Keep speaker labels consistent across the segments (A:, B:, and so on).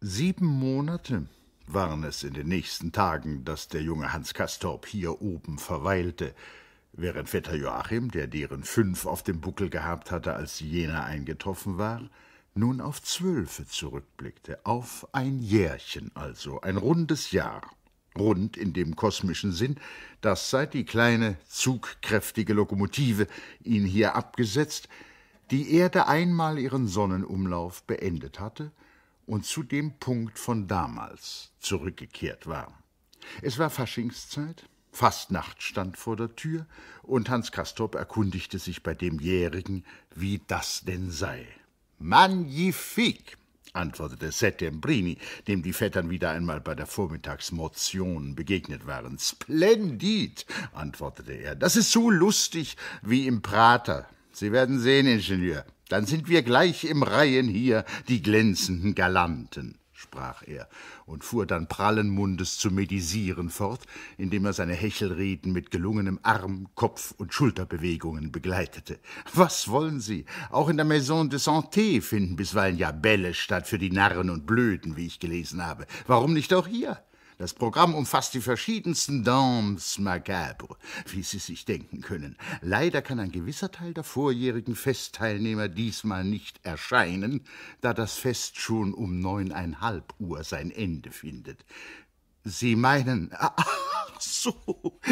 A: Sieben Monate waren es in den nächsten Tagen, dass der junge Hans Castorp hier oben verweilte, während Vetter Joachim, der deren fünf auf dem Buckel gehabt hatte, als jener eingetroffen war, nun auf zwölfe zurückblickte, auf ein Jährchen also, ein rundes Jahr, rund in dem kosmischen Sinn, dass seit die kleine, zugkräftige Lokomotive ihn hier abgesetzt, die Erde einmal ihren Sonnenumlauf beendet hatte, und zu dem Punkt von damals zurückgekehrt war. Es war Faschingszeit, Fastnacht stand vor der Tür, und Hans Kastorp erkundigte sich bei dem Jährigen, wie das denn sei. Magnifique, antwortete Settembrini, dem die Vettern wieder einmal bei der Vormittagsmotion begegnet waren. Splendid, antwortete er. Das ist so lustig wie im Prater. Sie werden sehen, Ingenieur. Dann sind wir gleich im Reihen hier, die glänzenden Galanten, sprach er und fuhr dann prallen Mundes zu medisieren fort, indem er seine Hechelreden mit gelungenem Arm-, Kopf- und Schulterbewegungen begleitete. Was wollen Sie? Auch in der Maison de Santé finden bisweilen ja Bälle statt für die Narren und Blöden, wie ich gelesen habe. Warum nicht auch hier? Das Programm umfasst die verschiedensten Dames macabres, wie Sie sich denken können. Leider kann ein gewisser Teil der vorjährigen Festteilnehmer diesmal nicht erscheinen, da das Fest schon um neuneinhalb Uhr sein Ende findet. Sie meinen. Ah, Ach so,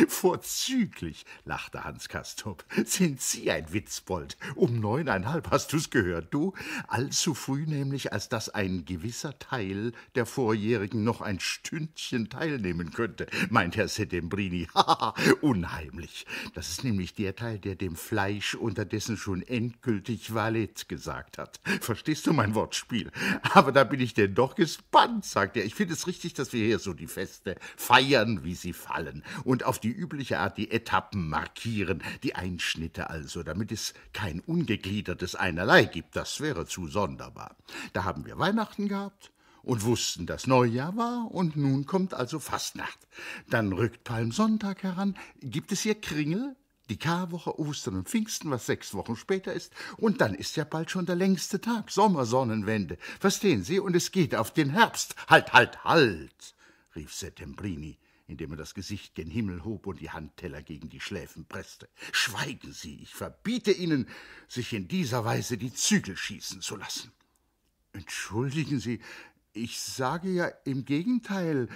A: vorzüglich, lachte Hans Kastrup. Sind Sie ein Witzbold? Um neuneinhalb hast du's gehört, du? Allzu früh nämlich, als dass ein gewisser Teil der Vorjährigen noch ein Stündchen teilnehmen könnte, meint Herr Settembrini. Haha, unheimlich. Das ist nämlich der Teil, der dem Fleisch unterdessen schon endgültig Valet gesagt hat. Verstehst du mein Wortspiel? Aber da bin ich denn doch gespannt, sagt er. Ich finde es richtig, dass wir hier so die Feste feiern, wie sie fallen und auf die übliche Art die Etappen markieren, die Einschnitte also, damit es kein ungegliedertes einerlei gibt, das wäre zu sonderbar. Da haben wir Weihnachten gehabt, und wussten, dass Neujahr war, und nun kommt also Fastnacht. Dann rückt Palmsonntag heran. Gibt es hier Kringel? Die Karwoche, Ostern und Pfingsten, was sechs Wochen später ist, und dann ist ja bald schon der längste Tag, Sommersonnenwende. Verstehen Sie? Und es geht auf den Herbst. Halt, halt, halt! rief Settembrini indem er das Gesicht gen Himmel hob und die Handteller gegen die Schläfen presste. Schweigen Sie, ich verbiete Ihnen, sich in dieser Weise die Zügel schießen zu lassen. Entschuldigen Sie, ich sage ja im Gegenteil,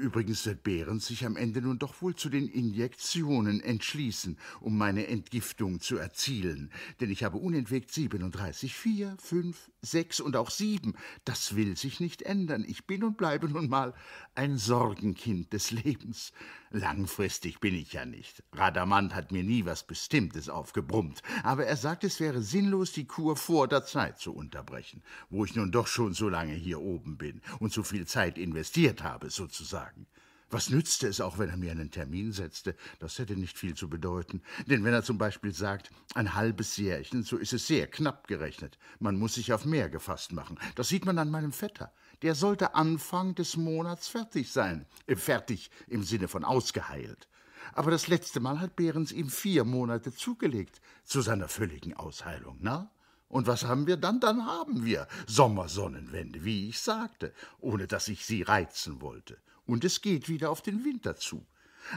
A: Übrigens wird Behrens sich am Ende nun doch wohl zu den Injektionen entschließen, um meine Entgiftung zu erzielen. Denn ich habe unentwegt 37, 4, 5, 6 und auch 7. Das will sich nicht ändern. Ich bin und bleibe nun mal ein Sorgenkind des Lebens. Langfristig bin ich ja nicht. Radamant hat mir nie was Bestimmtes aufgebrummt, aber er sagt, es wäre sinnlos, die Kur vor der Zeit zu unterbrechen, wo ich nun doch schon so lange hier oben bin und so viel Zeit investiert habe, sozusagen. Was nützte es auch, wenn er mir einen Termin setzte? Das hätte nicht viel zu bedeuten. Denn wenn er zum Beispiel sagt, ein halbes Jährchen, so ist es sehr knapp gerechnet. Man muss sich auf mehr gefasst machen. Das sieht man an meinem Vetter der sollte Anfang des Monats fertig sein. Äh, fertig im Sinne von ausgeheilt. Aber das letzte Mal hat Behrens ihm vier Monate zugelegt zu seiner völligen Ausheilung, na? Und was haben wir dann? Dann haben wir Sommersonnenwende, wie ich sagte, ohne dass ich sie reizen wollte. Und es geht wieder auf den Winter zu.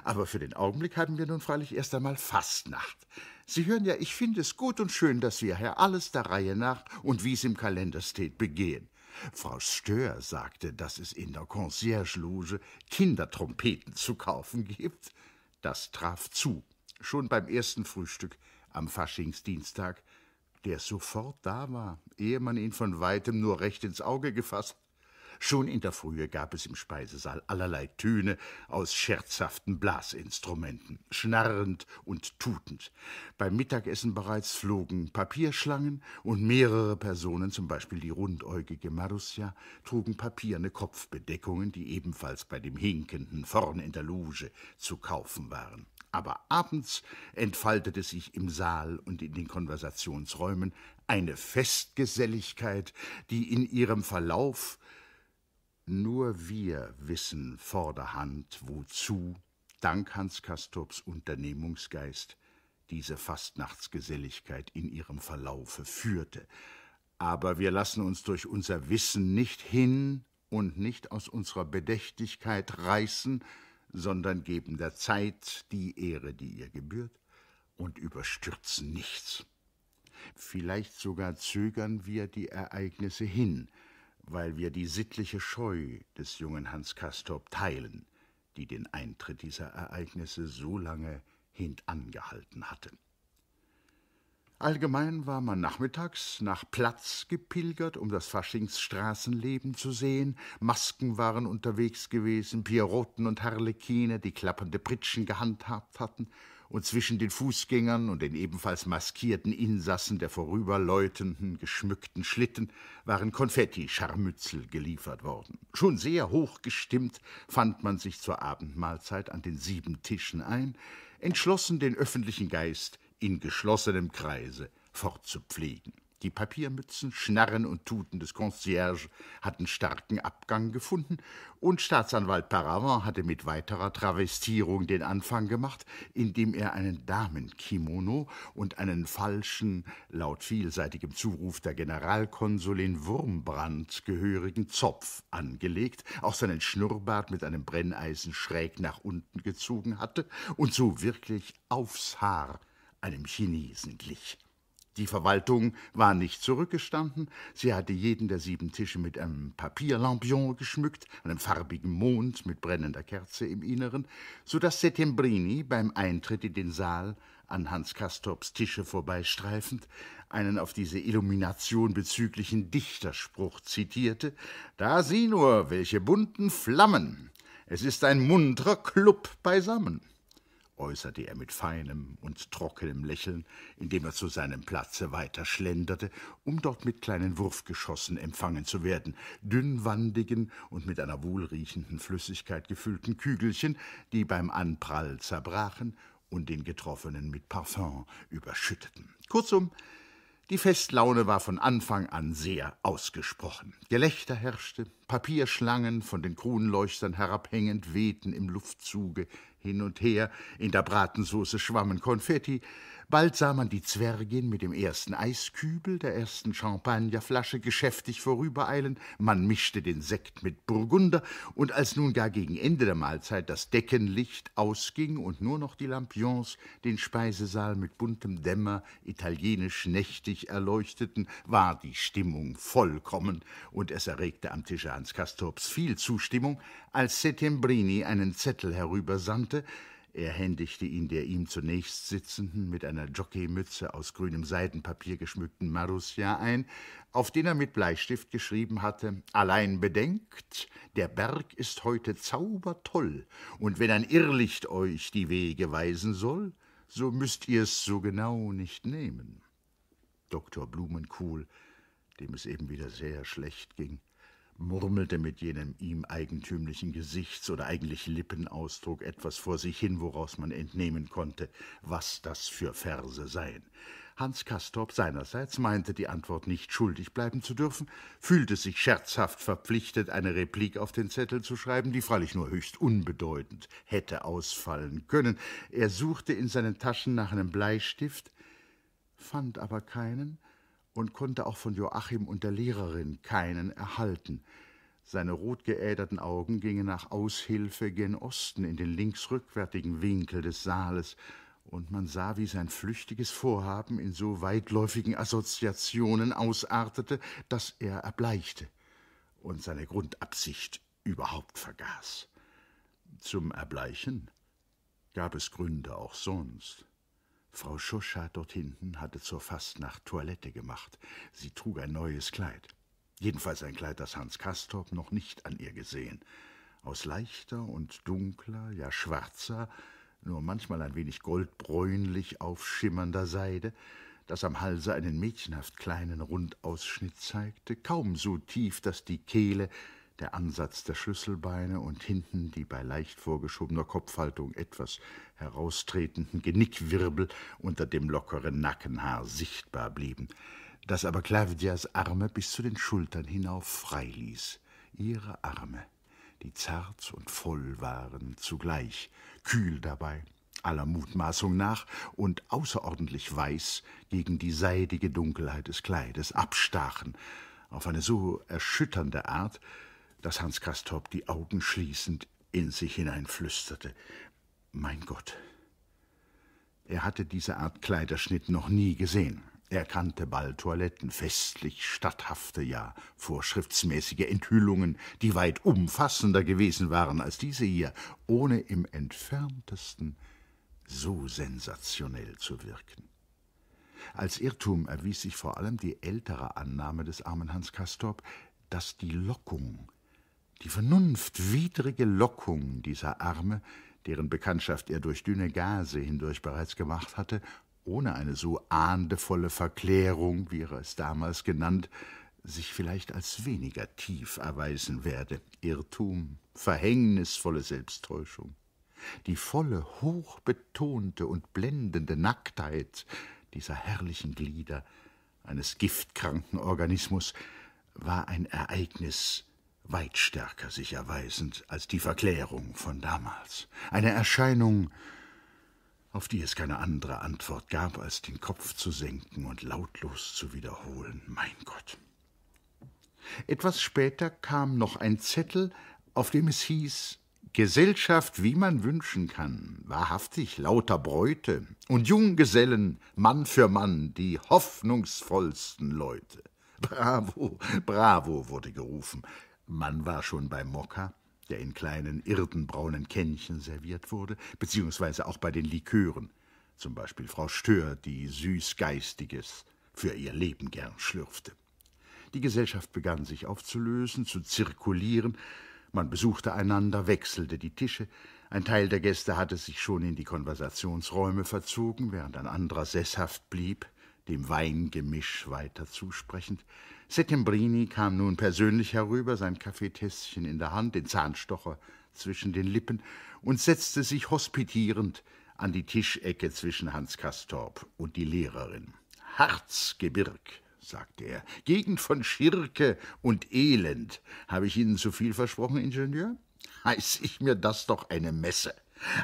A: Aber für den Augenblick haben wir nun freilich erst einmal Fastnacht. Sie hören ja, ich finde es gut und schön, dass wir hier alles der Reihe nach und wie es im Kalender steht begehen. Frau Stör sagte, dass es in der Concierge-Loge Kindertrompeten zu kaufen gibt. Das traf zu. Schon beim ersten Frühstück am Faschingsdienstag, der sofort da war, ehe man ihn von weitem nur recht ins Auge gefasst Schon in der Frühe gab es im Speisesaal allerlei Töne aus scherzhaften Blasinstrumenten, schnarrend und tutend. Beim Mittagessen bereits flogen Papierschlangen und mehrere Personen, zum Beispiel die rundäugige Marussia, trugen papierne Kopfbedeckungen, die ebenfalls bei dem Hinkenden vorn in der Luge zu kaufen waren. Aber abends entfaltete sich im Saal und in den Konversationsräumen eine Festgeselligkeit, die in ihrem Verlauf nur wir wissen vorderhand, wozu, dank Hans Kastorps Unternehmungsgeist, diese Fastnachtsgeselligkeit in ihrem Verlaufe führte. Aber wir lassen uns durch unser Wissen nicht hin und nicht aus unserer Bedächtigkeit reißen, sondern geben der Zeit die Ehre, die ihr gebührt, und überstürzen nichts. Vielleicht sogar zögern wir die Ereignisse hin, weil wir die sittliche Scheu des jungen Hans Castorp teilen, die den Eintritt dieser Ereignisse so lange hintangehalten hatte. Allgemein war man nachmittags nach Platz gepilgert, um das Faschingsstraßenleben zu sehen. Masken waren unterwegs gewesen, Pieroten und Harlekine, die klappernde Pritschen gehandhabt hatten und zwischen den Fußgängern und den ebenfalls maskierten Insassen der vorüberläutenden, geschmückten Schlitten waren Konfetti-Scharmützel geliefert worden. Schon sehr hochgestimmt fand man sich zur Abendmahlzeit an den sieben Tischen ein, entschlossen den öffentlichen Geist in geschlossenem Kreise fortzupflegen. Die Papiermützen, Schnarren und Tuten des Concierge hatten starken Abgang gefunden und Staatsanwalt Paravant hatte mit weiterer Travestierung den Anfang gemacht, indem er einen Damenkimono und einen falschen, laut vielseitigem Zuruf der Generalkonsulin Wurmbrand gehörigen Zopf angelegt, auch seinen Schnurrbart mit einem Brenneisen schräg nach unten gezogen hatte und so wirklich aufs Haar einem Chinesen glich. Die Verwaltung war nicht zurückgestanden. Sie hatte jeden der sieben Tische mit einem Papierlampion geschmückt, einem farbigen Mond mit brennender Kerze im Inneren, so daß Settembrini beim Eintritt in den Saal an Hans Castorps Tische vorbeistreifend einen auf diese Illumination bezüglichen Dichterspruch zitierte: Da sieh nur, welche bunten Flammen! Es ist ein muntrer Club beisammen äußerte er mit feinem und trockenem Lächeln, indem er zu seinem Platze weiter schlenderte, um dort mit kleinen Wurfgeschossen empfangen zu werden, dünnwandigen und mit einer wohlriechenden Flüssigkeit gefüllten Kügelchen, die beim Anprall zerbrachen und den Getroffenen mit Parfum überschütteten. Kurzum, die Festlaune war von Anfang an sehr ausgesprochen. Gelächter herrschte, Papierschlangen von den Kronleuchtern herabhängend wehten im Luftzuge, hin und her, in der Bratensoße schwammen Konfetti, Bald sah man die Zwergin mit dem ersten Eiskübel, der ersten Champagnerflasche geschäftig vorübereilen, man mischte den Sekt mit Burgunder, und als nun gar gegen Ende der Mahlzeit das Deckenlicht ausging und nur noch die Lampions den Speisesaal mit buntem Dämmer italienisch nächtig erleuchteten, war die Stimmung vollkommen, und es erregte am Tische Hans Castorps viel Zustimmung, als Settembrini einen Zettel herübersandte, er händigte ihn der ihm zunächst sitzenden, mit einer Jockeymütze aus grünem Seidenpapier geschmückten Marussia ein, auf den er mit Bleistift geschrieben hatte: Allein bedenkt, der Berg ist heute zaubertoll, und wenn ein Irrlicht euch die Wege weisen soll, so müsst ihr's so genau nicht nehmen. Dr. Blumenkuhl, dem es eben wieder sehr schlecht ging, murmelte mit jenem ihm eigentümlichen Gesichts- oder eigentlich Lippenausdruck etwas vor sich hin, woraus man entnehmen konnte, was das für Verse seien. Hans Castorp seinerseits meinte, die Antwort nicht schuldig bleiben zu dürfen, fühlte sich scherzhaft verpflichtet, eine Replik auf den Zettel zu schreiben, die freilich nur höchst unbedeutend hätte ausfallen können. Er suchte in seinen Taschen nach einem Bleistift, fand aber keinen, und konnte auch von Joachim und der Lehrerin keinen erhalten. Seine rotgeäderten Augen gingen nach Aushilfe gen Osten in den linksrückwärtigen Winkel des Saales, und man sah, wie sein flüchtiges Vorhaben in so weitläufigen Assoziationen ausartete, dass er erbleichte und seine Grundabsicht überhaupt vergaß. Zum Erbleichen gab es Gründe auch sonst. Frau Schuscha dort hinten hatte zur Fastnacht Toilette gemacht. Sie trug ein neues Kleid. Jedenfalls ein Kleid, das Hans Kastorp noch nicht an ihr gesehen. Aus leichter und dunkler, ja schwarzer, nur manchmal ein wenig goldbräunlich aufschimmernder Seide, das am Halse einen mädchenhaft kleinen Rundausschnitt zeigte, kaum so tief, dass die Kehle der Ansatz der Schlüsselbeine und hinten die bei leicht vorgeschobener Kopfhaltung etwas heraustretenden Genickwirbel unter dem lockeren Nackenhaar sichtbar blieben, das aber Claudias Arme bis zu den Schultern hinauf freiließ. Ihre Arme, die zart und voll waren zugleich, kühl dabei, aller Mutmaßung nach und außerordentlich weiß gegen die seidige Dunkelheit des Kleides abstachen, auf eine so erschütternde Art, dass Hans Castorp die Augen schließend in sich hineinflüsterte. Mein Gott. Er hatte diese Art Kleiderschnitt noch nie gesehen. Er kannte Balltoiletten, festlich, statthafte, ja, vorschriftsmäßige Enthüllungen, die weit umfassender gewesen waren als diese hier, ohne im entferntesten so sensationell zu wirken. Als Irrtum erwies sich vor allem die ältere Annahme des armen Hans Castorp, dass die Lockung die vernunftwidrige Lockung dieser Arme, deren Bekanntschaft er durch dünne Gase hindurch bereits gemacht hatte, ohne eine so ahndevolle Verklärung, wie er es damals genannt, sich vielleicht als weniger tief erweisen werde. Irrtum, verhängnisvolle Selbsttäuschung. Die volle, hochbetonte und blendende Nacktheit dieser herrlichen Glieder, eines giftkranken Organismus, war ein Ereignis, weit stärker sich erweisend als die Verklärung von damals. Eine Erscheinung, auf die es keine andere Antwort gab, als den Kopf zu senken und lautlos zu wiederholen Mein Gott. Etwas später kam noch ein Zettel, auf dem es hieß Gesellschaft, wie man wünschen kann, wahrhaftig lauter Bräute und Junggesellen, Mann für Mann, die hoffnungsvollsten Leute. Bravo, bravo, wurde gerufen. Man war schon bei Mokka, der in kleinen irdenbraunen Kännchen serviert wurde, beziehungsweise auch bei den Likören, zum Beispiel Frau Stör, die Süßgeistiges für ihr Leben gern schlürfte. Die Gesellschaft begann sich aufzulösen, zu zirkulieren, man besuchte einander, wechselte die Tische, ein Teil der Gäste hatte sich schon in die Konversationsräume verzogen, während ein anderer sesshaft blieb, dem Weingemisch weiter zusprechend. Settembrini kam nun persönlich herüber, sein Kaffeetässchen in der Hand, den Zahnstocher zwischen den Lippen und setzte sich hospitierend an die Tischecke zwischen Hans Kastorp und die Lehrerin. Harzgebirg, sagte er, Gegend von Schirke und Elend. Habe ich Ihnen zu viel versprochen, Ingenieur? Heiß ich mir das doch eine Messe.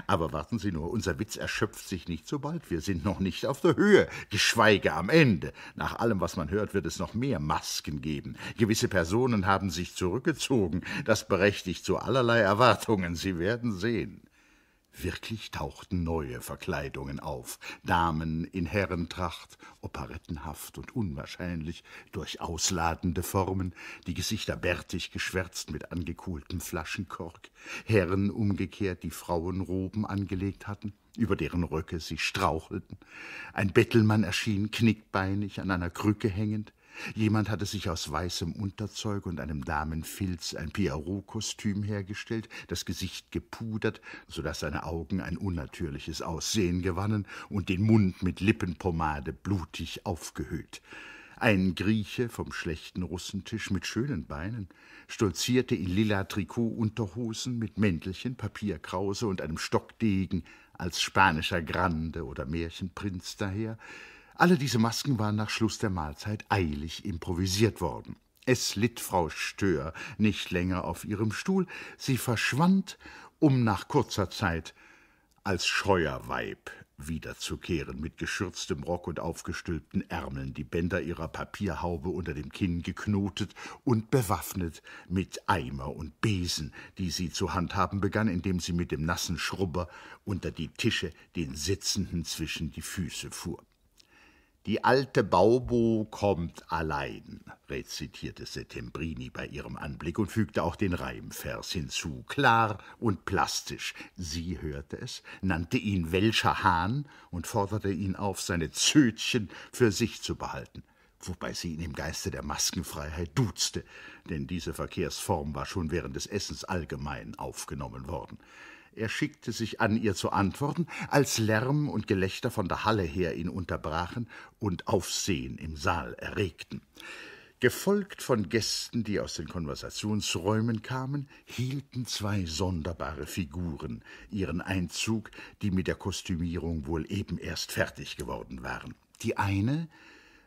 A: Aber warten Sie nur, unser Witz erschöpft sich nicht so bald. Wir sind noch nicht auf der Höhe, geschweige am Ende. Nach allem, was man hört, wird es noch mehr Masken geben. Gewisse Personen haben sich zurückgezogen, das berechtigt zu allerlei Erwartungen. Sie werden sehen. Wirklich tauchten neue Verkleidungen auf, Damen in Herrentracht, operettenhaft und unwahrscheinlich, durch ausladende Formen, die Gesichter bärtig geschwärzt mit angekohltem Flaschenkork, Herren umgekehrt, die Frauenroben angelegt hatten, über deren Röcke sie strauchelten. Ein Bettelmann erschien, knickbeinig, an einer Krücke hängend, Jemand hatte sich aus weißem Unterzeug und einem Damenfilz ein Pierrot-Kostüm hergestellt, das Gesicht gepudert, so daß seine Augen ein unnatürliches Aussehen gewannen und den Mund mit Lippenpomade blutig aufgehüllt. Ein Grieche vom schlechten Russentisch mit schönen Beinen stolzierte in lila Trikot-Unterhosen mit Mäntelchen, Papierkrause und einem Stockdegen als spanischer Grande oder Märchenprinz daher, alle diese Masken waren nach Schluss der Mahlzeit eilig improvisiert worden. Es litt Frau Stör nicht länger auf ihrem Stuhl, sie verschwand, um nach kurzer Zeit als Scheuerweib wiederzukehren, mit geschürztem Rock und aufgestülpten Ärmeln, die Bänder ihrer Papierhaube unter dem Kinn geknotet und bewaffnet mit Eimer und Besen, die sie zu handhaben begann, indem sie mit dem nassen Schrubber unter die Tische den Sitzenden zwischen die Füße fuhr. Die alte Baubo kommt allein, rezitierte Settembrini bei ihrem Anblick und fügte auch den Reimvers hinzu, klar und plastisch. Sie hörte es, nannte ihn welcher Hahn und forderte ihn auf, seine Zötchen für sich zu behalten wobei sie ihn im Geiste der Maskenfreiheit duzte, denn diese Verkehrsform war schon während des Essens allgemein aufgenommen worden. Er schickte sich an, ihr zu antworten, als Lärm und Gelächter von der Halle her ihn unterbrachen und Aufsehen im Saal erregten. Gefolgt von Gästen, die aus den Konversationsräumen kamen, hielten zwei sonderbare Figuren ihren Einzug, die mit der Kostümierung wohl eben erst fertig geworden waren. Die eine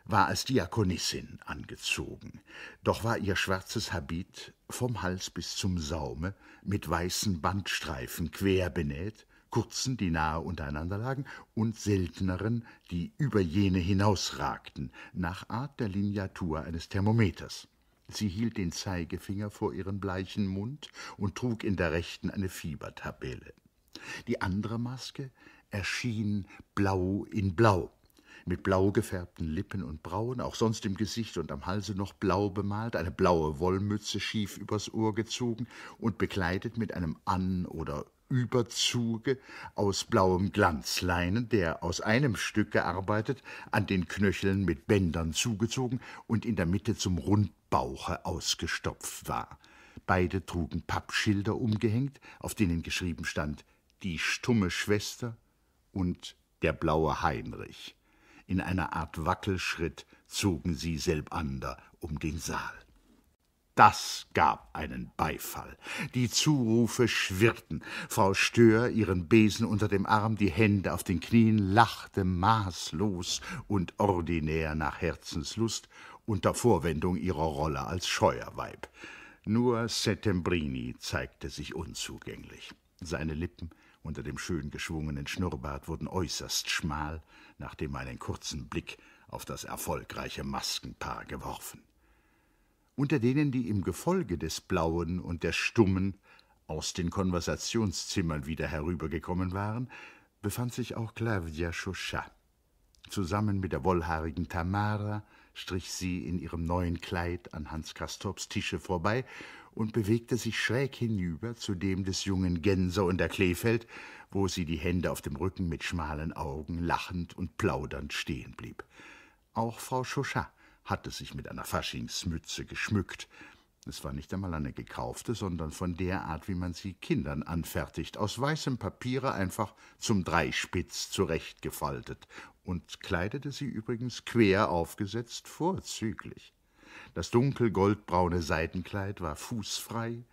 A: war als Diakonissin angezogen, doch war ihr schwarzes Habit vom Hals bis zum Saume mit weißen Bandstreifen quer benäht, kurzen, die nahe untereinander lagen, und selteneren, die über jene hinausragten, nach Art der Lineatur eines Thermometers. Sie hielt den Zeigefinger vor ihren bleichen Mund und trug in der rechten eine Fiebertabelle. Die andere Maske erschien blau in blau, mit blau gefärbten Lippen und Brauen, auch sonst im Gesicht und am Halse noch blau bemalt, eine blaue Wollmütze schief übers Ohr gezogen und bekleidet mit einem An- oder Überzuge aus blauem Glanzleinen, der aus einem Stück gearbeitet, an den Knöcheln mit Bändern zugezogen und in der Mitte zum Rundbauche ausgestopft war. Beide trugen Pappschilder umgehängt, auf denen geschrieben stand Die stumme Schwester und der blaue Heinrich in einer Art Wackelschritt zogen sie selbander um den Saal. Das gab einen Beifall. Die Zurufe schwirrten. Frau Stör, ihren Besen unter dem Arm, die Hände auf den Knien, lachte maßlos und ordinär nach Herzenslust unter Vorwendung ihrer Rolle als Scheuerweib. Nur Settembrini zeigte sich unzugänglich. Seine Lippen unter dem schön geschwungenen Schnurrbart wurden äußerst schmal, nachdem man einen kurzen Blick auf das erfolgreiche Maskenpaar geworfen. Unter denen, die im Gefolge des Blauen und der Stummen aus den Konversationszimmern wieder herübergekommen waren, befand sich auch Claudia Chauchat. Zusammen mit der wollhaarigen Tamara, strich sie in ihrem neuen Kleid an Hans Castorps Tische vorbei und bewegte sich schräg hinüber zu dem des jungen Gänser und der Kleefeld, wo sie die Hände auf dem Rücken mit schmalen Augen lachend und plaudernd stehen blieb. Auch Frau Chauchat hatte sich mit einer Faschingsmütze geschmückt, es war nicht einmal eine gekaufte, sondern von der Art, wie man sie Kindern anfertigt, aus weißem Papiere einfach zum Dreispitz zurechtgefaltet und kleidete sie übrigens quer aufgesetzt vorzüglich. Das dunkel goldbraune Seidenkleid war fußfrei,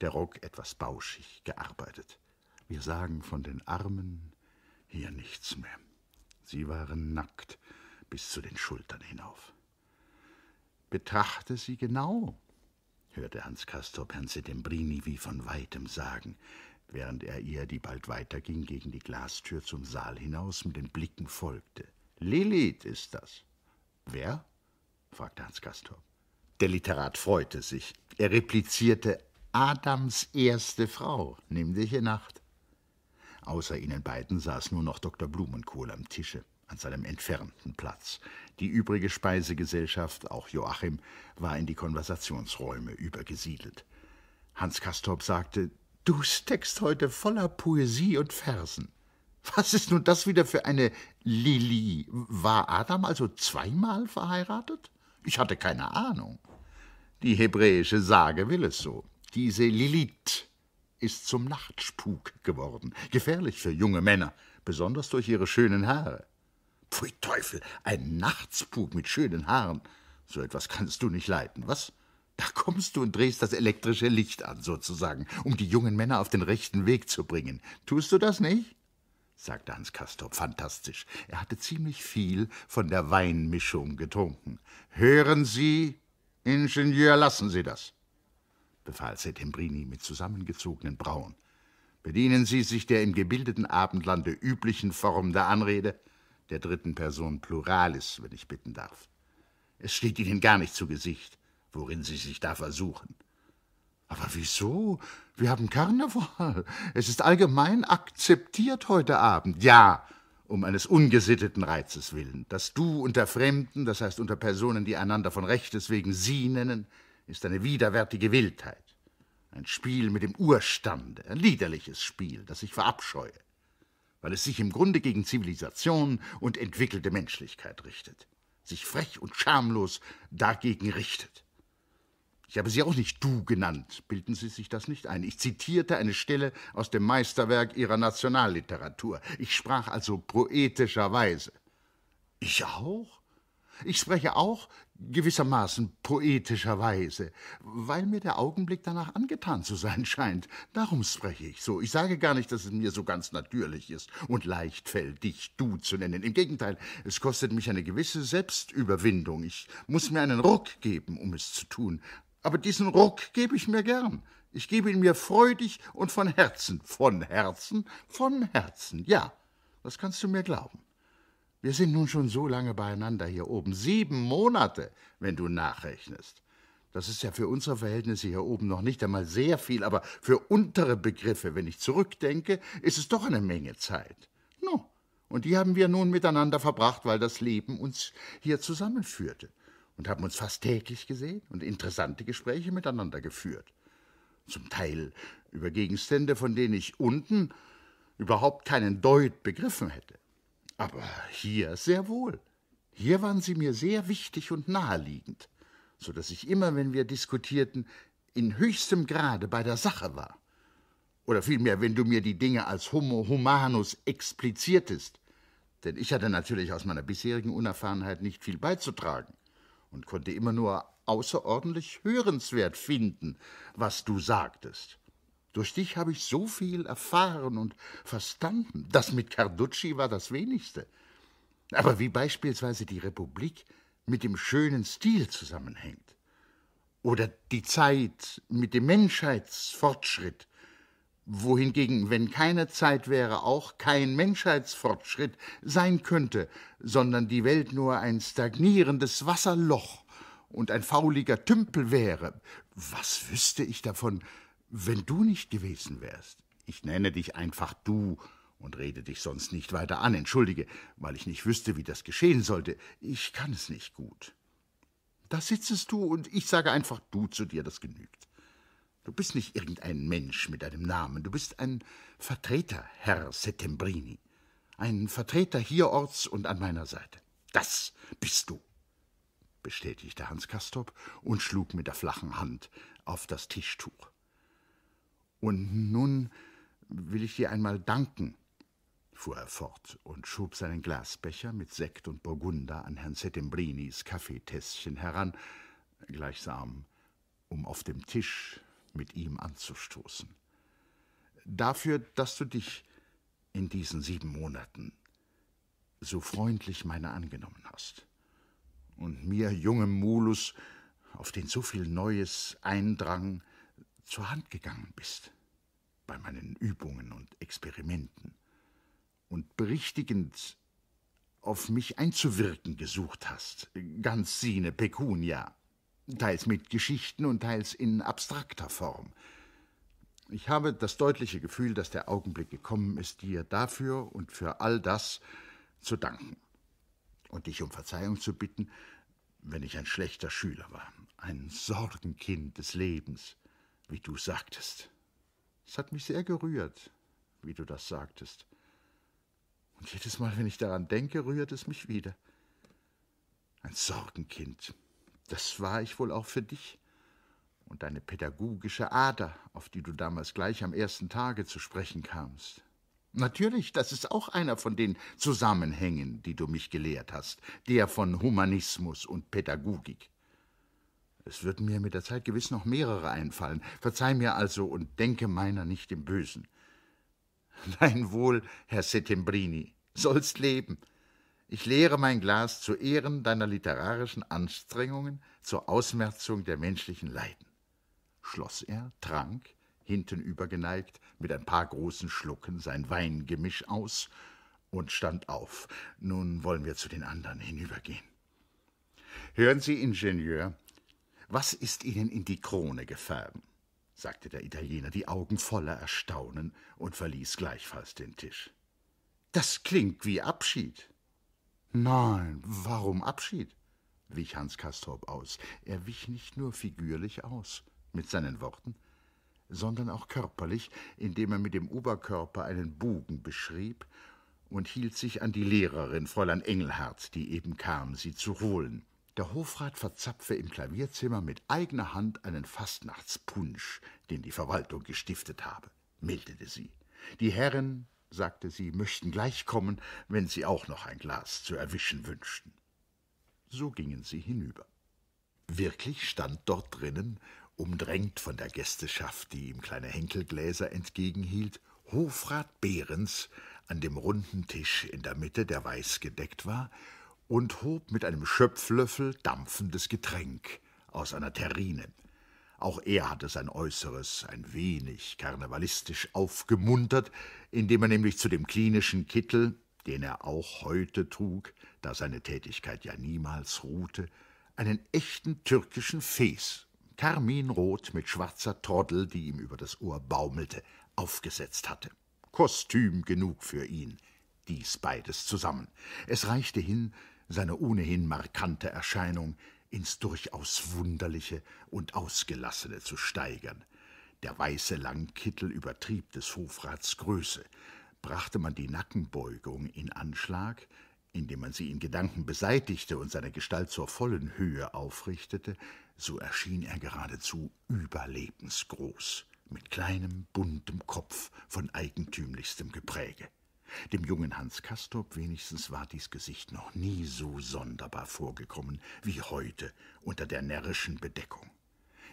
A: der Rock etwas bauschig gearbeitet. Wir sagen von den Armen hier nichts mehr. Sie waren nackt bis zu den Schultern hinauf. Betrachte sie genau, hörte Hans Castor Herrn Settembrini wie von Weitem sagen, während er ihr, die bald weiterging, gegen die Glastür zum Saal hinaus mit den Blicken folgte. Lilith ist das. Wer? fragte Hans Castor. Der Literat freute sich. Er replizierte Adams erste Frau, nimm dich in Nacht. Außer ihnen beiden saß nur noch Dr. Blumenkohl am Tische an seinem entfernten Platz. Die übrige Speisegesellschaft, auch Joachim, war in die Konversationsräume übergesiedelt. Hans Castorp sagte, Du steckst heute voller Poesie und Versen. Was ist nun das wieder für eine Lili? War Adam also zweimal verheiratet? Ich hatte keine Ahnung. Die hebräische Sage will es so. Diese Lilith ist zum Nachtspuk geworden, gefährlich für junge Männer, besonders durch ihre schönen Haare. Pfui Teufel, ein Nachtspuk mit schönen Haaren. So etwas kannst du nicht leiten, was? Da kommst du und drehst das elektrische Licht an, sozusagen, um die jungen Männer auf den rechten Weg zu bringen. Tust du das nicht? sagte Hans Castor fantastisch. Er hatte ziemlich viel von der Weinmischung getrunken. Hören Sie, Ingenieur, lassen Sie das, befahl Settembrini mit zusammengezogenen Brauen. Bedienen Sie sich der im gebildeten Abendlande üblichen Form der Anrede der dritten Person Pluralis, wenn ich bitten darf. Es steht Ihnen gar nicht zu Gesicht, worin Sie sich da versuchen. Aber wieso? Wir haben Karneval. Es ist allgemein akzeptiert heute Abend. Ja, um eines ungesitteten Reizes willen. Dass Du unter Fremden, das heißt unter Personen, die einander von Rechtes wegen Sie nennen, ist eine widerwärtige Wildheit. Ein Spiel mit dem Urstande, ein liederliches Spiel, das ich verabscheue weil es sich im Grunde gegen Zivilisation und entwickelte Menschlichkeit richtet, sich frech und schamlos dagegen richtet. Ich habe sie auch nicht du genannt, bilden Sie sich das nicht ein. Ich zitierte eine Stelle aus dem Meisterwerk Ihrer Nationalliteratur. Ich sprach also poetischerweise. Ich auch? Ich spreche auch gewissermaßen poetischer Weise, weil mir der Augenblick danach angetan zu sein scheint. Darum spreche ich so. Ich sage gar nicht, dass es mir so ganz natürlich ist und leicht fällt, dich du zu nennen. Im Gegenteil, es kostet mich eine gewisse Selbstüberwindung. Ich muss mir einen Ruck geben, um es zu tun. Aber diesen Ruck gebe ich mir gern. Ich gebe ihn mir freudig und von Herzen, von Herzen, von Herzen. Ja, das kannst du mir glauben. Wir sind nun schon so lange beieinander hier oben. Sieben Monate, wenn du nachrechnest. Das ist ja für unsere Verhältnisse hier oben noch nicht einmal sehr viel, aber für untere Begriffe, wenn ich zurückdenke, ist es doch eine Menge Zeit. No. Und die haben wir nun miteinander verbracht, weil das Leben uns hier zusammenführte. Und haben uns fast täglich gesehen und interessante Gespräche miteinander geführt. Zum Teil über Gegenstände, von denen ich unten überhaupt keinen Deut begriffen hätte. Aber hier sehr wohl. Hier waren sie mir sehr wichtig und naheliegend, so dass ich immer, wenn wir diskutierten, in höchstem Grade bei der Sache war. Oder vielmehr, wenn du mir die Dinge als Homo humanus expliziertest. Denn ich hatte natürlich aus meiner bisherigen Unerfahrenheit nicht viel beizutragen und konnte immer nur außerordentlich hörenswert finden, was du sagtest. Durch dich habe ich so viel erfahren und verstanden. Das mit Carducci war das wenigste. Aber wie beispielsweise die Republik mit dem schönen Stil zusammenhängt. Oder die Zeit mit dem Menschheitsfortschritt. Wohingegen, wenn keine Zeit wäre, auch kein Menschheitsfortschritt sein könnte, sondern die Welt nur ein stagnierendes Wasserloch und ein fauliger Tümpel wäre. Was wüsste ich davon, wenn du nicht gewesen wärst, ich nenne dich einfach du und rede dich sonst nicht weiter an, entschuldige, weil ich nicht wüsste, wie das geschehen sollte, ich kann es nicht gut. Da sitzest du und ich sage einfach du zu dir, das genügt. Du bist nicht irgendein Mensch mit einem Namen, du bist ein Vertreter, Herr Settembrini, ein Vertreter hierorts und an meiner Seite. Das bist du, bestätigte Hans Kastorp und schlug mit der flachen Hand auf das Tischtuch. Und nun will ich dir einmal danken, fuhr er fort und schob seinen Glasbecher mit Sekt und Burgunder an Herrn Settembrinis Kaffeetässchen heran, gleichsam, um auf dem Tisch mit ihm anzustoßen. Dafür, dass du dich in diesen sieben Monaten so freundlich meiner angenommen hast und mir, jungem Mulus, auf den so viel Neues eindrang, zur Hand gegangen bist bei meinen Übungen und Experimenten und berichtigend auf mich einzuwirken gesucht hast, ganz sine pecunia, teils mit Geschichten und teils in abstrakter Form. Ich habe das deutliche Gefühl, dass der Augenblick gekommen ist, dir dafür und für all das zu danken und dich um Verzeihung zu bitten, wenn ich ein schlechter Schüler war, ein Sorgenkind des Lebens, wie du sagtest. Es hat mich sehr gerührt, wie du das sagtest. Und jedes Mal, wenn ich daran denke, rührt es mich wieder. Ein Sorgenkind, das war ich wohl auch für dich und deine pädagogische Ader, auf die du damals gleich am ersten Tage zu sprechen kamst. Natürlich, das ist auch einer von den Zusammenhängen, die du mich gelehrt hast, der von Humanismus und Pädagogik. Es wird mir mit der Zeit gewiss noch mehrere einfallen. Verzeih mir also und denke meiner nicht im Bösen. Dein Wohl, Herr Settembrini, sollst leben. Ich leere mein Glas zu Ehren deiner literarischen Anstrengungen zur Ausmerzung der menschlichen Leiden. Schloss er, trank, hintenübergeneigt, mit ein paar großen Schlucken sein Weingemisch aus und stand auf. Nun wollen wir zu den anderen hinübergehen. Hören Sie, Ingenieur, was ist Ihnen in die Krone gefallen? sagte der Italiener, die Augen voller Erstaunen, und verließ gleichfalls den Tisch. Das klingt wie Abschied. Nein, warum Abschied? wich Hans Castorp aus. Er wich nicht nur figürlich aus mit seinen Worten, sondern auch körperlich, indem er mit dem Oberkörper einen Bogen beschrieb und hielt sich an die Lehrerin, Fräulein Engelhardt, die eben kam, sie zu holen. Der Hofrat verzapfe im Klavierzimmer mit eigener Hand einen Fastnachtspunsch, den die Verwaltung gestiftet habe, meldete sie. Die Herren, sagte sie, möchten gleich kommen, wenn sie auch noch ein Glas zu erwischen wünschten. So gingen sie hinüber. Wirklich stand dort drinnen, umdrängt von der Gästeschaft, die ihm kleine Henkelgläser entgegenhielt, Hofrat Behrens an dem runden Tisch in der Mitte, der weiß gedeckt war, und hob mit einem Schöpflöffel dampfendes Getränk aus einer Terrine. Auch er hatte sein Äußeres ein wenig karnevalistisch aufgemuntert, indem er nämlich zu dem klinischen Kittel, den er auch heute trug, da seine Tätigkeit ja niemals ruhte, einen echten türkischen Fes, karminrot mit schwarzer Troddel, die ihm über das Ohr baumelte, aufgesetzt hatte. Kostüm genug für ihn, dies beides zusammen. Es reichte hin, seine ohnehin markante Erscheinung ins durchaus Wunderliche und Ausgelassene zu steigern. Der weiße Langkittel übertrieb des Hofrats Größe. Brachte man die Nackenbeugung in Anschlag, indem man sie in Gedanken beseitigte und seine Gestalt zur vollen Höhe aufrichtete, so erschien er geradezu überlebensgroß, mit kleinem, buntem Kopf von eigentümlichstem Gepräge. Dem jungen Hans Castorp wenigstens war dies Gesicht noch nie so sonderbar vorgekommen wie heute unter der närrischen Bedeckung.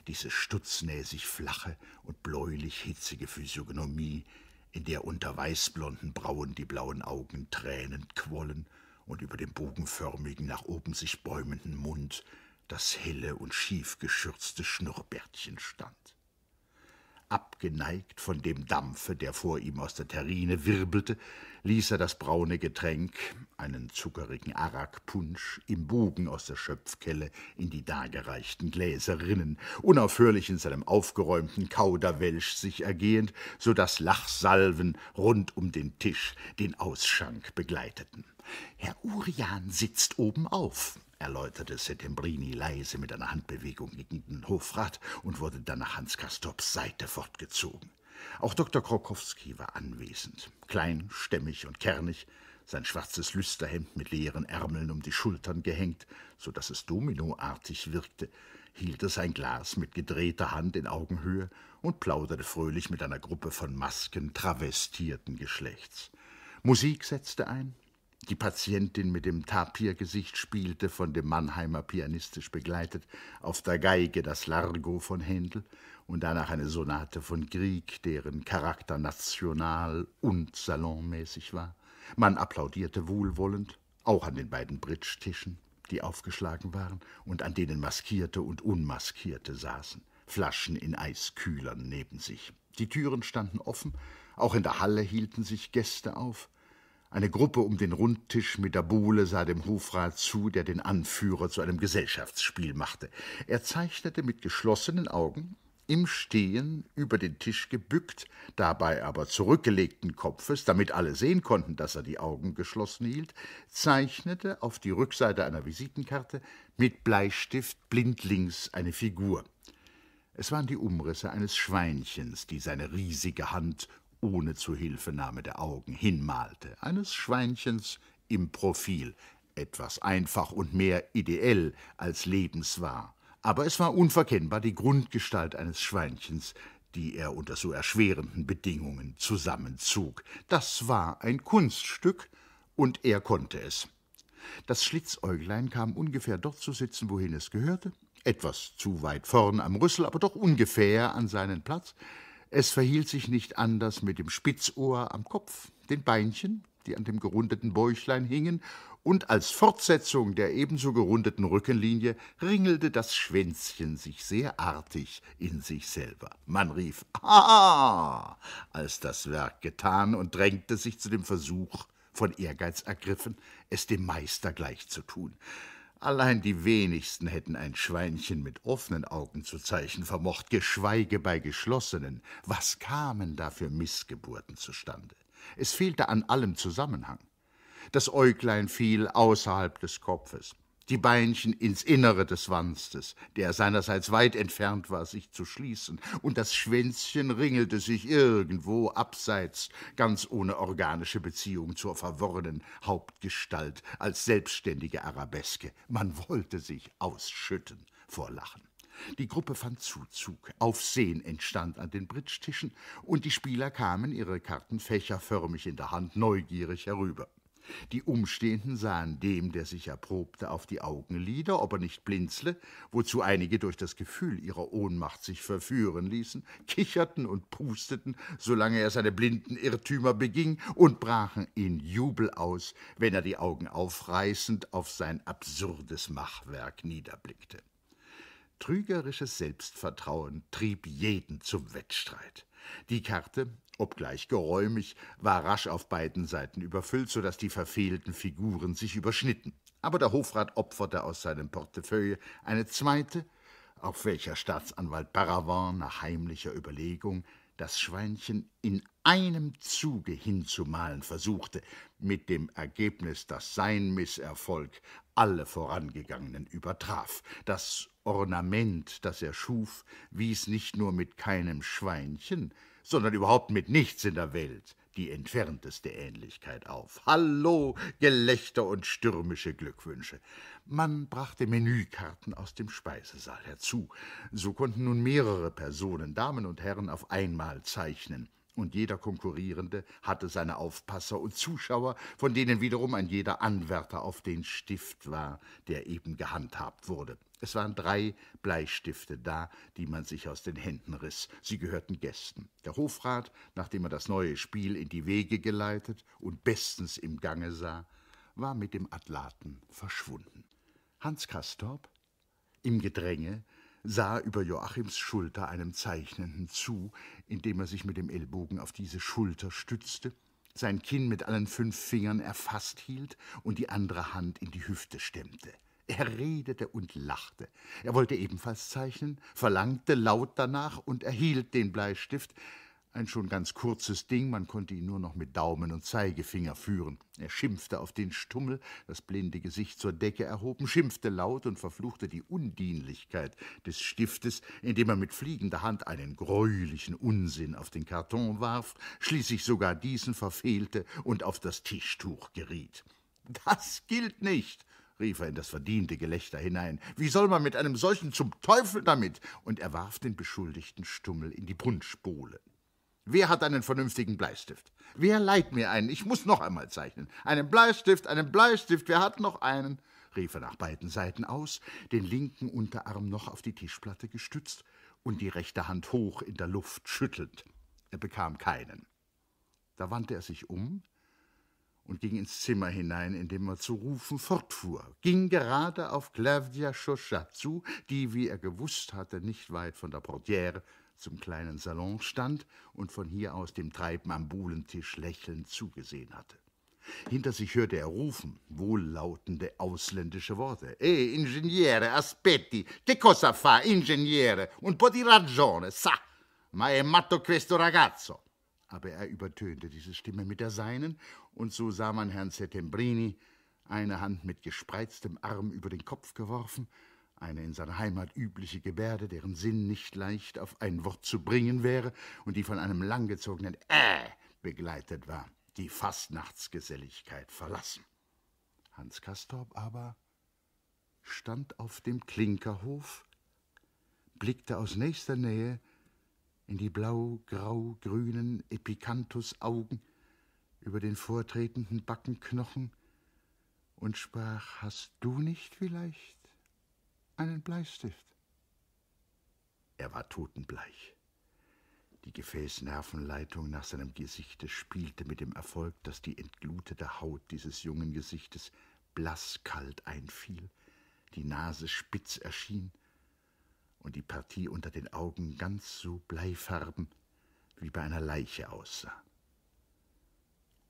A: Diese stutznäsig flache und bläulich-hitzige Physiognomie, in der unter weißblonden Brauen die blauen Augen Tränen quollen und über dem bogenförmigen, nach oben sich bäumenden Mund das helle und schief geschürzte Schnurrbärtchen stand abgeneigt von dem Dampfe, der vor ihm aus der Terrine wirbelte, ließ er das braune Getränk, einen zuckerigen Arak-Punsch, im Bogen aus der Schöpfkelle in die dargereichten Gläser rinnen, unaufhörlich in seinem aufgeräumten Kauderwelsch sich ergehend, so daß Lachsalven rund um den Tisch den Ausschank begleiteten. Herr Urian sitzt oben auf, erläuterte Settembrini leise mit einer Handbewegung gegen den Hofrat und wurde dann nach Hans Castorps Seite fortgezogen. Auch Dr. Krokowski war anwesend, klein, stämmig und kernig, sein schwarzes Lüsterhemd mit leeren Ärmeln um die Schultern gehängt, so daß es dominoartig wirkte, hielt er sein Glas mit gedrehter Hand in Augenhöhe und plauderte fröhlich mit einer Gruppe von Masken travestierten Geschlechts. Musik setzte ein, die Patientin mit dem Tapirgesicht spielte, von dem Mannheimer pianistisch begleitet, auf der Geige das Largo von Händel, und danach eine Sonate von Grieg, deren Charakter national und salonmäßig war. Man applaudierte wohlwollend, auch an den beiden Bridge-Tischen, die aufgeschlagen waren und an denen Maskierte und Unmaskierte saßen, Flaschen in Eiskühlern neben sich. Die Türen standen offen, auch in der Halle hielten sich Gäste auf. Eine Gruppe um den Rundtisch mit der Buhle sah dem Hofrat zu, der den Anführer zu einem Gesellschaftsspiel machte. Er zeichnete mit geschlossenen Augen im Stehen über den Tisch gebückt, dabei aber zurückgelegten Kopfes, damit alle sehen konnten, dass er die Augen geschlossen hielt, zeichnete auf die Rückseite einer Visitenkarte mit Bleistift blindlings eine Figur. Es waren die Umrisse eines Schweinchens, die seine riesige Hand ohne Zuhilfenahme der Augen hinmalte, eines Schweinchens im Profil, etwas einfach und mehr ideell als lebenswahr aber es war unverkennbar die Grundgestalt eines Schweinchens, die er unter so erschwerenden Bedingungen zusammenzog. Das war ein Kunststück, und er konnte es. Das Schlitzäuglein kam ungefähr dort zu sitzen, wohin es gehörte, etwas zu weit vorn am Rüssel, aber doch ungefähr an seinen Platz. Es verhielt sich nicht anders mit dem Spitzohr am Kopf, den Beinchen, die an dem gerundeten Bäuchlein hingen, und als Fortsetzung der ebenso gerundeten Rückenlinie ringelte das Schwänzchen sich sehr artig in sich selber. Man rief Ah! als das Werk getan und drängte sich zu dem Versuch, von Ehrgeiz ergriffen, es dem Meister gleich zu tun. Allein die wenigsten hätten ein Schweinchen mit offenen Augen zu zeichnen vermocht, geschweige bei geschlossenen. Was kamen da für Missgeburten zustande? Es fehlte an allem Zusammenhang. Das Äuglein fiel außerhalb des Kopfes, die Beinchen ins Innere des Wanstes, der seinerseits weit entfernt war, sich zu schließen, und das Schwänzchen ringelte sich irgendwo abseits, ganz ohne organische Beziehung zur verworrenen Hauptgestalt, als selbstständige Arabeske. Man wollte sich ausschütten vor Lachen. Die Gruppe fand Zuzug, Aufsehen entstand an den Britschtischen, und die Spieler kamen ihre Karten fächerförmig in der Hand neugierig herüber. Die Umstehenden sahen dem, der sich erprobte, auf die Augenlider, ob er nicht blinzle, wozu einige durch das Gefühl ihrer Ohnmacht sich verführen ließen, kicherten und pusteten, solange er seine blinden Irrtümer beging, und brachen in Jubel aus, wenn er die Augen aufreißend auf sein absurdes Machwerk niederblickte. Trügerisches Selbstvertrauen trieb jeden zum Wettstreit. Die Karte, obgleich geräumig, war rasch auf beiden Seiten überfüllt, so dass die verfehlten Figuren sich überschnitten. Aber der Hofrat opferte aus seinem Portefeuille eine zweite, auf welcher Staatsanwalt Paravant nach heimlicher Überlegung das Schweinchen in einem Zuge hinzumalen versuchte, mit dem Ergebnis, dass sein Misserfolg alle vorangegangenen übertraf. Das Ornament, das er schuf, wies nicht nur mit keinem Schweinchen, sondern überhaupt mit nichts in der Welt die entfernteste Ähnlichkeit auf. Hallo, Gelächter und stürmische Glückwünsche. Man brachte Menükarten aus dem Speisesaal herzu. So konnten nun mehrere Personen, Damen und Herren, auf einmal zeichnen und jeder Konkurrierende hatte seine Aufpasser und Zuschauer, von denen wiederum ein jeder Anwärter auf den Stift war, der eben gehandhabt wurde. Es waren drei Bleistifte da, die man sich aus den Händen riss. Sie gehörten Gästen. Der Hofrat, nachdem er das neue Spiel in die Wege geleitet und bestens im Gange sah, war mit dem Atlaten verschwunden. Hans Kastorp, im Gedränge, sah über Joachims Schulter einem Zeichnenden zu, indem er sich mit dem Ellbogen auf diese Schulter stützte, sein Kinn mit allen fünf Fingern erfasst hielt und die andere Hand in die Hüfte stemmte. Er redete und lachte. Er wollte ebenfalls zeichnen, verlangte laut danach und erhielt den Bleistift. Ein schon ganz kurzes Ding, man konnte ihn nur noch mit Daumen und Zeigefinger führen. Er schimpfte auf den Stummel, das blinde Gesicht zur Decke erhoben, schimpfte laut und verfluchte die Undienlichkeit des Stiftes, indem er mit fliegender Hand einen greulichen Unsinn auf den Karton warf, schließlich sogar diesen verfehlte und auf das Tischtuch geriet. Das gilt nicht, rief er in das verdiente Gelächter hinein. Wie soll man mit einem solchen zum Teufel damit? Und er warf den beschuldigten Stummel in die Brunschbohle. Wer hat einen vernünftigen Bleistift? Wer leiht mir einen? Ich muss noch einmal zeichnen. Einen Bleistift, einen Bleistift, wer hat noch einen? rief er nach beiden Seiten aus, den linken Unterarm noch auf die Tischplatte gestützt und die rechte Hand hoch in der Luft schüttelnd. Er bekam keinen. Da wandte er sich um, und ging ins Zimmer hinein, indem er zu rufen fortfuhr, ging gerade auf Clawdia Chauchat zu, die, wie er gewusst hatte, nicht weit von der Portiere zum kleinen Salon stand und von hier aus dem Treiben am Buhlentisch lächelnd zugesehen hatte. Hinter sich hörte er rufen, wohllautende ausländische Worte. E ingegnere, aspetti, che cosa fa, ingegnere? Un po' di ragione, sa, ma è matto questo ragazzo aber er übertönte diese Stimme mit der seinen, und so sah man Herrn Settembrini, eine Hand mit gespreiztem Arm über den Kopf geworfen, eine in seiner Heimat übliche Gebärde, deren Sinn nicht leicht auf ein Wort zu bringen wäre und die von einem langgezogenen Äh begleitet war, die Fastnachtsgeselligkeit verlassen. Hans Castorp aber stand auf dem Klinkerhof, blickte aus nächster Nähe in die blau-grau-grünen epikanthus augen über den vortretenden Backenknochen und sprach, hast du nicht vielleicht einen Bleistift? Er war totenbleich. Die Gefäßnervenleitung nach seinem Gesichte spielte mit dem Erfolg, dass die entglutete Haut dieses jungen Gesichtes blasskalt einfiel, die Nase spitz erschien und die Partie unter den Augen ganz so bleifarben wie bei einer Leiche aussah.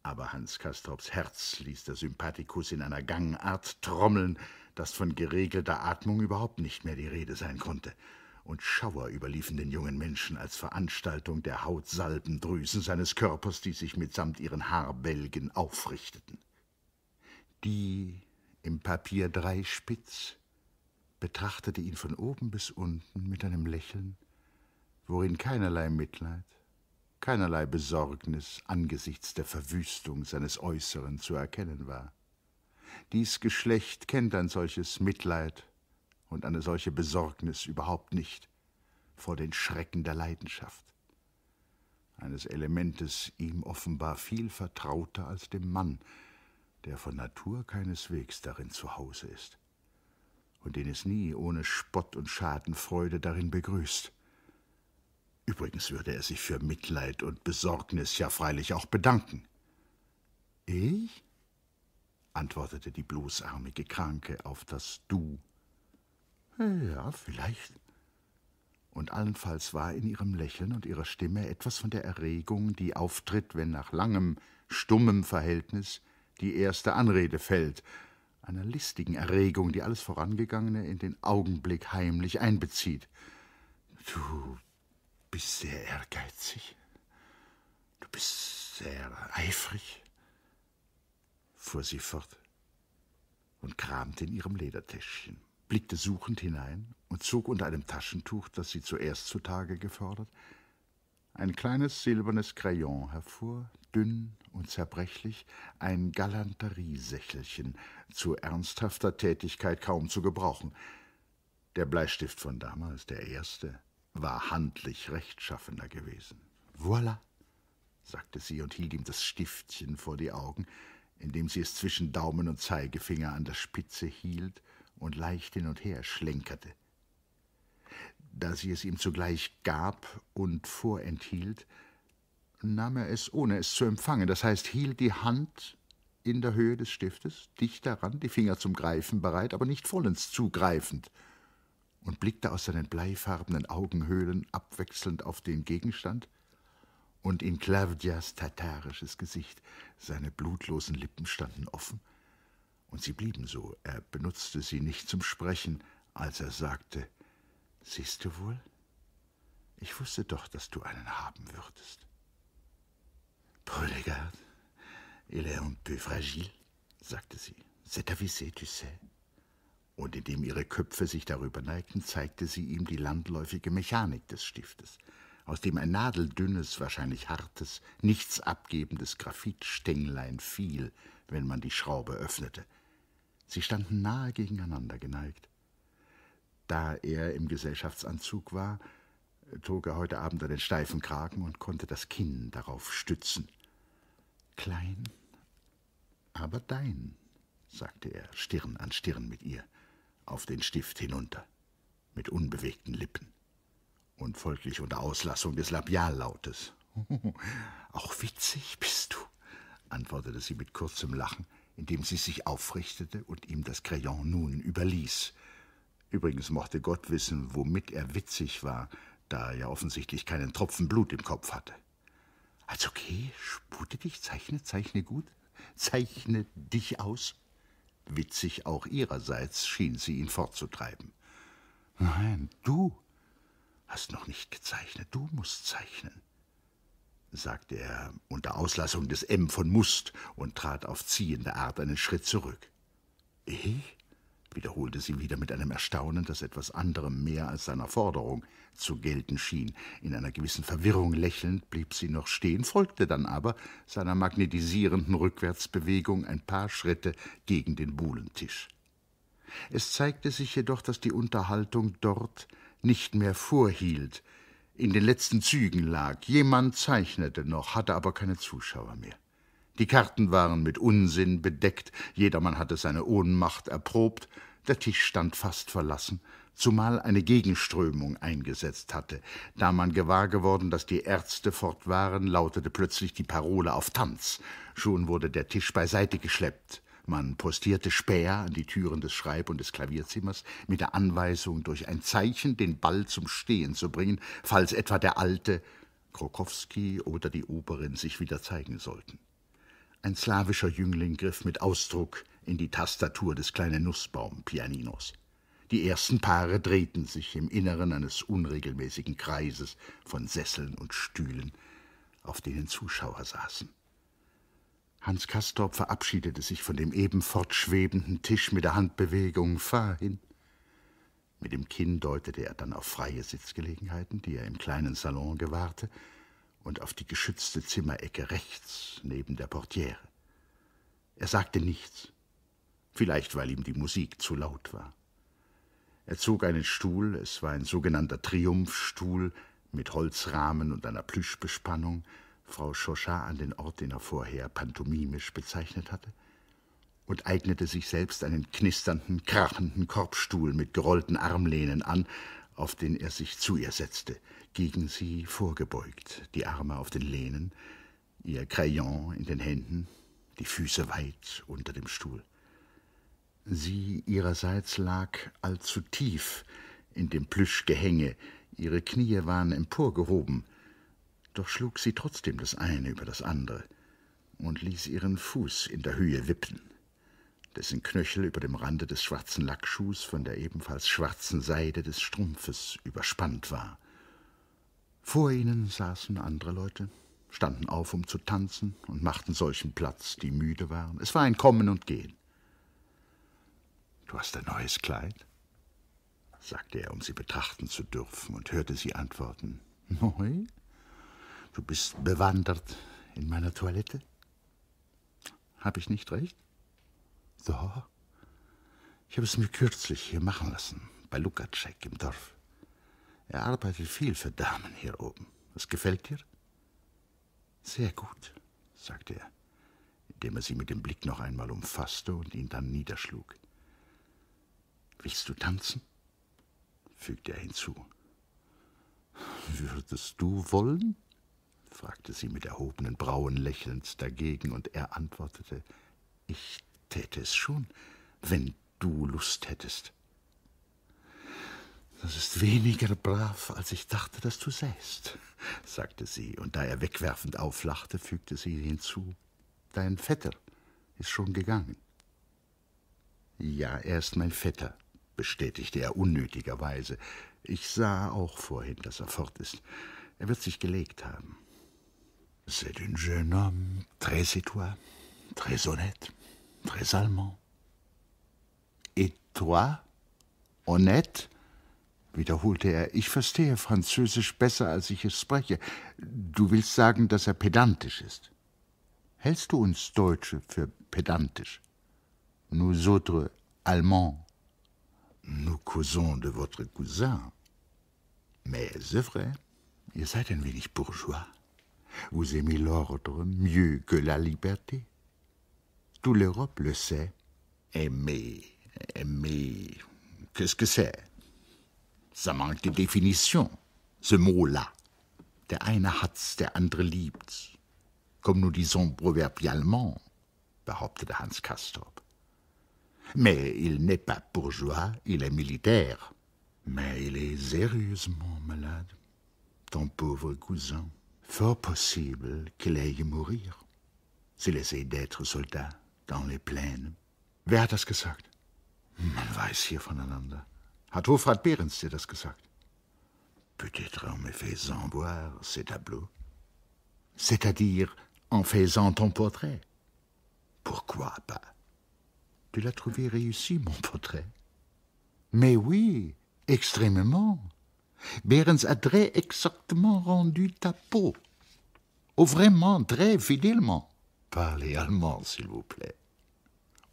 A: Aber Hans Kastorps Herz ließ der Sympathikus in einer Gangart trommeln, dass von geregelter Atmung überhaupt nicht mehr die Rede sein konnte, und Schauer überliefen den jungen Menschen als Veranstaltung der Hautsalbendrüsen seines Körpers, die sich mitsamt ihren Haarbälgen aufrichteten. Die im Papier dreispitz betrachtete ihn von oben bis unten mit einem Lächeln, worin keinerlei Mitleid, keinerlei Besorgnis angesichts der Verwüstung seines Äußeren zu erkennen war. Dies Geschlecht kennt ein solches Mitleid und eine solche Besorgnis überhaupt nicht vor den Schrecken der Leidenschaft, eines Elementes ihm offenbar viel vertrauter als dem Mann, der von Natur keineswegs darin zu Hause ist und den es nie ohne Spott und Schadenfreude darin begrüßt. Übrigens würde er sich für Mitleid und Besorgnis ja freilich auch bedanken. Ich? antwortete die bloßarmige Kranke auf das Du. Ja, vielleicht. Und allenfalls war in ihrem Lächeln und ihrer Stimme etwas von der Erregung, die auftritt, wenn nach langem, stummem Verhältnis die erste Anrede fällt, einer listigen Erregung, die alles Vorangegangene in den Augenblick heimlich einbezieht. Du bist sehr ehrgeizig. Du bist sehr eifrig, fuhr sie fort und kramte in ihrem Ledertäschchen, blickte suchend hinein und zog unter einem Taschentuch, das sie zuerst zutage gefordert, ein kleines silbernes Crayon hervor, dünn und zerbrechlich, ein Galanteriesächelchen, zu ernsthafter Tätigkeit kaum zu gebrauchen. Der Bleistift von damals, der erste, war handlich rechtschaffener gewesen. Voilà, sagte sie und hielt ihm das Stiftchen vor die Augen, indem sie es zwischen Daumen und Zeigefinger an der Spitze hielt und leicht hin und her schlenkerte. Da sie es ihm zugleich gab und vorenthielt, nahm er es, ohne es zu empfangen, das heißt, hielt die Hand in der Höhe des Stiftes, dicht daran, die Finger zum Greifen bereit, aber nicht vollends zugreifend, und blickte aus seinen bleifarbenen Augenhöhlen abwechselnd auf den Gegenstand und in Claudias tatarisches Gesicht. Seine blutlosen Lippen standen offen, und sie blieben so. Er benutzte sie nicht zum Sprechen, als er sagte, »Siehst du wohl? Ich wusste doch, dass du einen haben würdest.« Hildegard, il est un peu fragile, sagte sie. C'est avisé, tu sais. Und indem ihre Köpfe sich darüber neigten, zeigte sie ihm die landläufige Mechanik des Stiftes, aus dem ein nadeldünnes, wahrscheinlich hartes, nichts abgebendes Graphitstänglein fiel, wenn man die Schraube öffnete. Sie standen nahe gegeneinander geneigt. Da er im Gesellschaftsanzug war, trug er heute Abend einen steifen Kragen und konnte das Kinn darauf stützen. Klein, aber dein, sagte er Stirn an Stirn mit ihr, auf den Stift hinunter, mit unbewegten Lippen und folglich unter Auslassung des Labiallautes. Auch witzig bist du, antwortete sie mit kurzem Lachen, indem sie sich aufrichtete und ihm das Crayon nun überließ. Übrigens mochte Gott wissen, womit er witzig war, da er ja offensichtlich keinen Tropfen Blut im Kopf hatte. Also okay, spute dich, zeichne, zeichne gut, zeichne dich aus. Witzig auch ihrerseits schien sie ihn fortzutreiben. Nein, du hast noch nicht gezeichnet, du musst zeichnen, sagte er unter Auslassung des M von Must und trat auf ziehende Art einen Schritt zurück. Ich? wiederholte sie wieder mit einem Erstaunen, das etwas anderem mehr als seiner Forderung zu gelten schien. In einer gewissen Verwirrung lächelnd blieb sie noch stehen, folgte dann aber seiner magnetisierenden Rückwärtsbewegung ein paar Schritte gegen den Buhlentisch. Es zeigte sich jedoch, dass die Unterhaltung dort nicht mehr vorhielt, in den letzten Zügen lag. Jemand zeichnete noch, hatte aber keine Zuschauer mehr. Die Karten waren mit Unsinn bedeckt, jedermann hatte seine Ohnmacht erprobt, der Tisch stand fast verlassen, zumal eine Gegenströmung eingesetzt hatte. Da man gewahr geworden, dass die Ärzte fort waren, lautete plötzlich die Parole auf Tanz. Schon wurde der Tisch beiseite geschleppt. Man postierte Späher an die Türen des Schreib- und des Klavierzimmers mit der Anweisung, durch ein Zeichen den Ball zum Stehen zu bringen, falls etwa der alte Krokowski oder die Oberin sich wieder zeigen sollten. Ein slawischer Jüngling griff mit Ausdruck in die Tastatur des kleinen Nussbaum-Pianinos. Die ersten Paare drehten sich im Inneren eines unregelmäßigen Kreises von Sesseln und Stühlen, auf denen Zuschauer saßen. Hans Kastorp verabschiedete sich von dem eben fortschwebenden Tisch mit der Handbewegung Fahr hin. Mit dem Kinn deutete er dann auf freie Sitzgelegenheiten, die er im kleinen Salon gewahrte, und auf die geschützte Zimmerecke rechts neben der Portiere. Er sagte nichts, vielleicht weil ihm die Musik zu laut war. Er zog einen Stuhl, es war ein sogenannter Triumphstuhl mit Holzrahmen und einer Plüschbespannung, Frau Schoschat an den Ort, den er vorher pantomimisch bezeichnet hatte, und eignete sich selbst einen knisternden, krachenden Korbstuhl mit gerollten Armlehnen an, auf den er sich zu ihr setzte, gegen sie vorgebeugt, die Arme auf den Lehnen, ihr Crayon in den Händen, die Füße weit unter dem Stuhl. Sie ihrerseits lag allzu tief in dem Plüschgehänge, ihre Knie waren emporgehoben, doch schlug sie trotzdem das eine über das andere und ließ ihren Fuß in der Höhe wippen dessen Knöchel über dem Rande des schwarzen Lackschuhs von der ebenfalls schwarzen Seide des Strumpfes überspannt war. Vor ihnen saßen andere Leute, standen auf, um zu tanzen, und machten solchen Platz, die müde waren. Es war ein Kommen und Gehen. Du hast ein neues Kleid? sagte er, um sie betrachten zu dürfen, und hörte sie antworten. Neu? Du bist bewandert in meiner Toilette? Hab ich nicht recht? Da? Ich habe es mir kürzlich hier machen lassen, bei Lukaschek im Dorf. Er arbeitet viel für Damen hier oben. Was gefällt dir? Sehr gut, sagte er, indem er sie mit dem Blick noch einmal umfasste und ihn dann niederschlug. Willst du tanzen? fügte er hinzu. Würdest du wollen? fragte sie mit erhobenen Brauen lächelnd dagegen, und er antwortete Ich täte es schon, wenn du Lust hättest. Das ist weniger brav, als ich dachte, dass du säst, sagte sie, und da er wegwerfend auflachte, fügte sie hinzu Dein Vetter ist schon gegangen. Ja, er ist mein Vetter, bestätigte er unnötigerweise. Ich sah auch vorhin, dass er fort ist. Er wird sich gelegt haben. C'est un jeune homme très citoyen, très honnête. Très allemand. Et toi? Honnête? wiederholte er. Ich verstehe Französisch besser, als ich es spreche. Du willst sagen, dass er pedantisch ist. Hältst du uns Deutsche für pedantisch? Nous autres Allemands. Nous causons de votre cousin. Mais c'est vrai, ihr seid ein wenig bourgeois. Vous aimez l'ordre mieux que la liberté. Tout l'Europe le sait. Aimer, aimer, qu'est-ce que c'est Ça manque de définition, ce mot-là. Der eine hat's, der andere liebt. Comme nous disons proverbialement, behauptete Hans Castorp. Mais il n'est pas bourgeois, il est militaire. Mais il est sérieusement malade, ton pauvre cousin. Fort possible qu'il aille mourir s'il essaie d'être soldat dans les plaines. Wer hat das gesagt? Man weiß hier voneinander. Hat Hofrat Behrens dir das gesagt? Peut-être en me faisant voir ces tableaux. C'est-à-dire en faisant ton portrait. Pourquoi pas Tu l'as trouvé réussi, mon portrait Mais oui, extrêmement. Behrens a très exactement rendu ta peau. Oh, vraiment, très fidèlement. Parlez allemand, s'il vous plaît.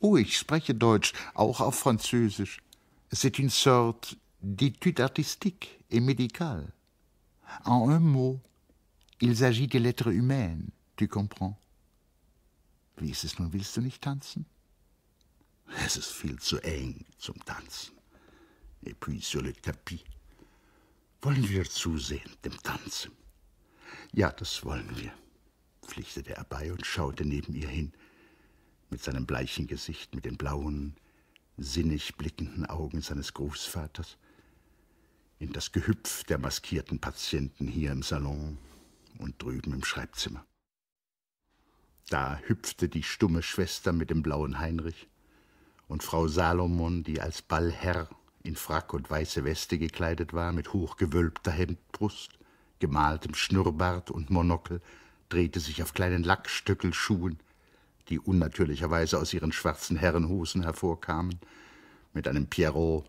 A: Oh, ich spreche Deutsch, auch auf Französisch. C'est une sorte d'étude artistique et médicale. En un mot, il s'agit de l'être humaines, tu comprends? Wie ist es nun, willst du nicht tanzen? Es ist viel zu eng zum Tanzen. Et puis sur le tapis. Wollen wir zusehen, dem Tanzen? Ja, das wollen wir pflichtete er bei und schaute neben ihr hin, mit seinem bleichen Gesicht, mit den blauen, sinnig blickenden Augen seines Großvaters, in das Gehüpf der maskierten Patienten hier im Salon und drüben im Schreibzimmer. Da hüpfte die stumme Schwester mit dem blauen Heinrich und Frau Salomon, die als Ballherr in Frack und weiße Weste gekleidet war, mit hochgewölbter Hemdbrust, gemaltem Schnurrbart und Monokel, drehte sich auf kleinen Lackstöckelschuhen, die unnatürlicherweise aus ihren schwarzen Herrenhosen hervorkamen, mit einem Pierrot,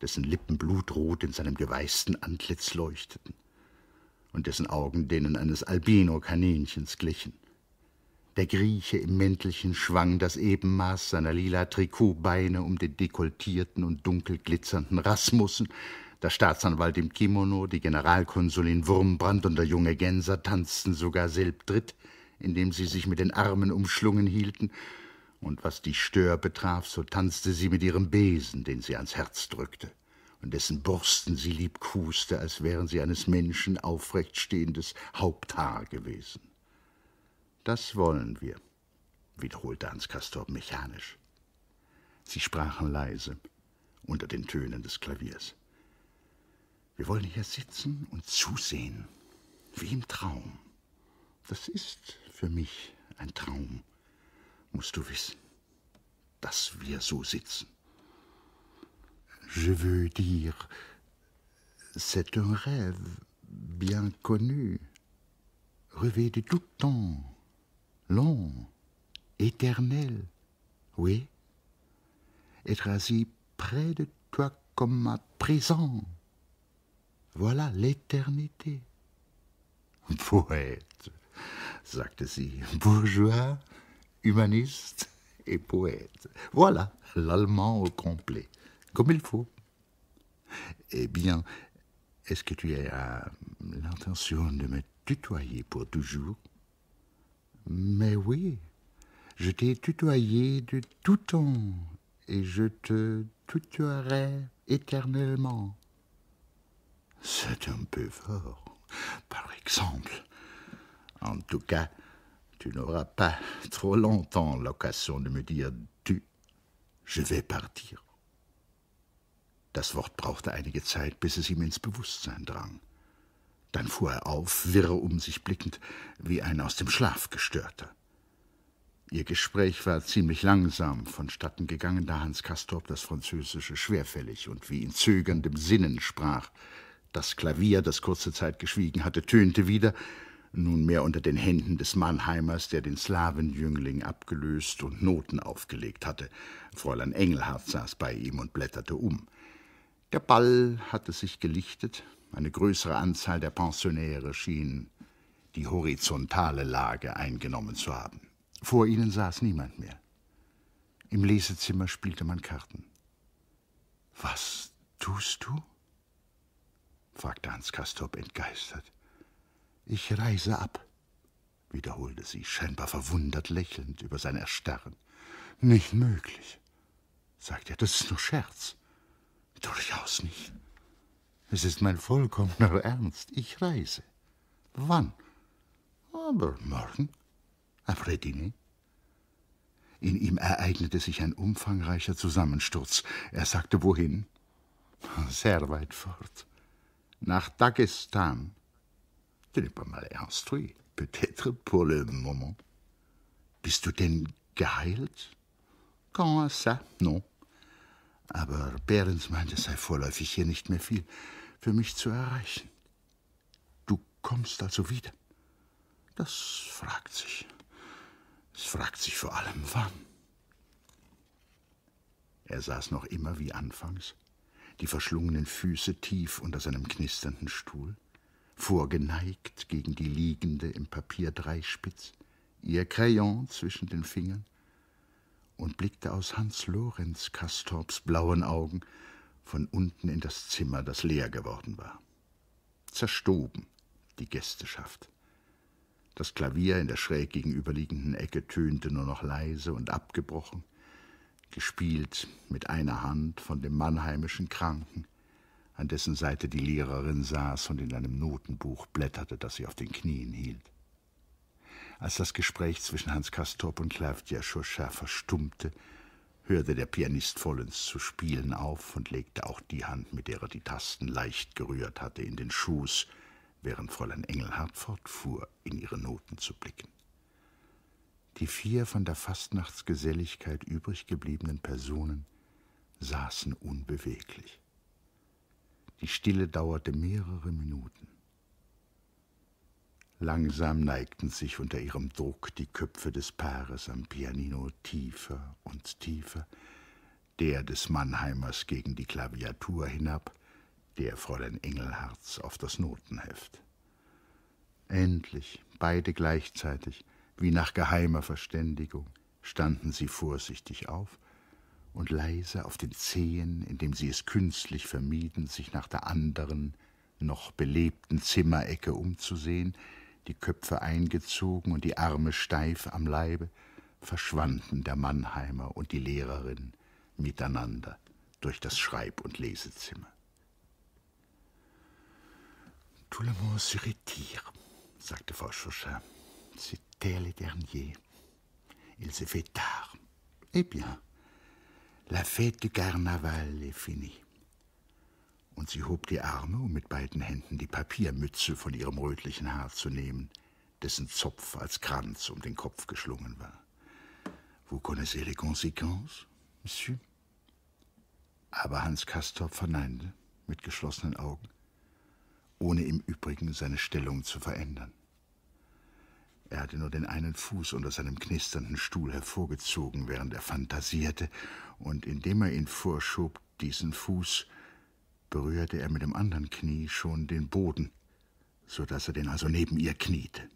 A: dessen Lippen blutrot in seinem geweißten Antlitz leuchteten und dessen Augen denen eines Albino-Kaninchens glichen. Der Grieche im Mäntelchen schwang das Ebenmaß seiner lila Trikotbeine um den dekoltierten und dunkel glitzernden Rasmussen, der Staatsanwalt im Kimono, die Generalkonsulin Wurmbrand und der junge Gänser tanzten sogar selbst dritt, indem sie sich mit den Armen umschlungen hielten, und was die Stör betraf, so tanzte sie mit ihrem Besen, den sie ans Herz drückte, und dessen Borsten sie liebkuste, als wären sie eines Menschen aufrecht stehendes Haupthaar gewesen. Das wollen wir, wiederholte Hans Castorp mechanisch. Sie sprachen leise unter den Tönen des Klaviers. Wir wollen hier sitzen und zusehen, wie im Traum. Das ist für mich ein Traum, musst du wissen, dass wir so sitzen. Je veux dire, c'est un rêve bien connu, rêvé de tout temps, long, éternel, oui, être assis près de toi comme à présent. Voilà l'éternité. Poète, sagte sie, bourgeois, humaniste et poète. Voilà l'allemand au complet, comme il faut. Eh bien, est-ce que tu as l'intention de me tutoyer pour toujours Mais oui, je t'ai tutoyé de tout temps et je te tutoierai éternellement. C'est un peu fort, par exemple. En tout cas, tu n'auras pas trop longtemps l'occasion de me dire tu, Je vais partir. Das Wort brauchte einige Zeit, bis es ihm ins Bewusstsein drang. Dann fuhr er auf, wirr um sich blickend, wie ein aus dem Schlaf gestörter. Ihr Gespräch war ziemlich langsam vonstatten gegangen, da Hans Castorp das Französische schwerfällig und wie in zögerndem Sinnen sprach. Das Klavier, das kurze Zeit geschwiegen hatte, tönte wieder, nunmehr unter den Händen des Mannheimers, der den Slawenjüngling abgelöst und Noten aufgelegt hatte. Fräulein Engelhardt saß bei ihm und blätterte um. Der Ball hatte sich gelichtet, eine größere Anzahl der Pensionäre schien die horizontale Lage eingenommen zu haben. Vor ihnen saß niemand mehr. Im Lesezimmer spielte man Karten. Was tust du? fragte Hans Castorp entgeistert. Ich reise ab, wiederholte sie, scheinbar verwundert lächelnd über sein Erstarren. Nicht möglich, sagte er, das ist nur Scherz. Durchaus nicht. Es ist mein vollkommener Ernst. Ich reise. Wann? Aber morgen. Après dîner. In ihm ereignete sich ein umfangreicher Zusammensturz. Er sagte wohin? Sehr weit fort nach Dagestan. Tu n'es pas mal instruit, peut-être pour le moment. Bist du denn geheilt? Quand ça? Non. Aber Behrens meinte, es sei vorläufig hier nicht mehr viel für mich zu erreichen. Du kommst also wieder? Das fragt sich. Es fragt sich vor allem, wann. Er saß noch immer wie anfangs die verschlungenen Füße tief unter seinem knisternden Stuhl, vorgeneigt gegen die liegende im Papier Dreispitz, ihr Crayon zwischen den Fingern, und blickte aus Hans Lorenz Kastorps blauen Augen von unten in das Zimmer, das leer geworden war. Zerstoben die Gästeschaft. Das Klavier in der schräg gegenüberliegenden Ecke tönte nur noch leise und abgebrochen, gespielt mit einer Hand von dem mannheimischen Kranken, an dessen Seite die Lehrerin saß und in einem Notenbuch blätterte, das sie auf den Knien hielt. Als das Gespräch zwischen Hans Kastorp und Klavdia Schurcher verstummte, hörte der Pianist vollends zu spielen auf und legte auch die Hand, mit der er die Tasten leicht gerührt hatte, in den Schoß, während Fräulein Engelhardt fortfuhr, in ihre Noten zu blicken. Die vier von der Fastnachtsgeselligkeit übrig gebliebenen Personen saßen unbeweglich. Die Stille dauerte mehrere Minuten. Langsam neigten sich unter ihrem Druck die Köpfe des Paares am Pianino tiefer und tiefer, der des Mannheimers gegen die Klaviatur hinab, der Fräulein Engelharts auf das Notenheft. Endlich, beide gleichzeitig, wie nach geheimer Verständigung standen sie vorsichtig auf und leise auf den Zehen, indem sie es künstlich vermieden, sich nach der anderen, noch belebten Zimmerecke umzusehen, die Köpfe eingezogen und die Arme steif am Leibe, verschwanden der Mannheimer und die Lehrerin miteinander durch das Schreib- und Lesezimmer. Tout le monde se retire, sagte Frau Schuscher. Sie Dès les dernier. il se fait tard. Eh bien, la fête du Carnaval est finie. Und sie hob die Arme, um mit beiden Händen die Papiermütze von ihrem rötlichen Haar zu nehmen, dessen Zopf als Kranz um den Kopf geschlungen war. Vous connaissez les conséquences, Monsieur? Aber Hans Castorp verneinte mit geschlossenen Augen, ohne im Übrigen seine Stellung zu verändern. Er hatte nur den einen Fuß unter seinem knisternden Stuhl hervorgezogen, während er fantasierte, und indem er ihn vorschob, diesen Fuß, berührte er mit dem anderen Knie schon den Boden, so dass er den also neben ihr kniete,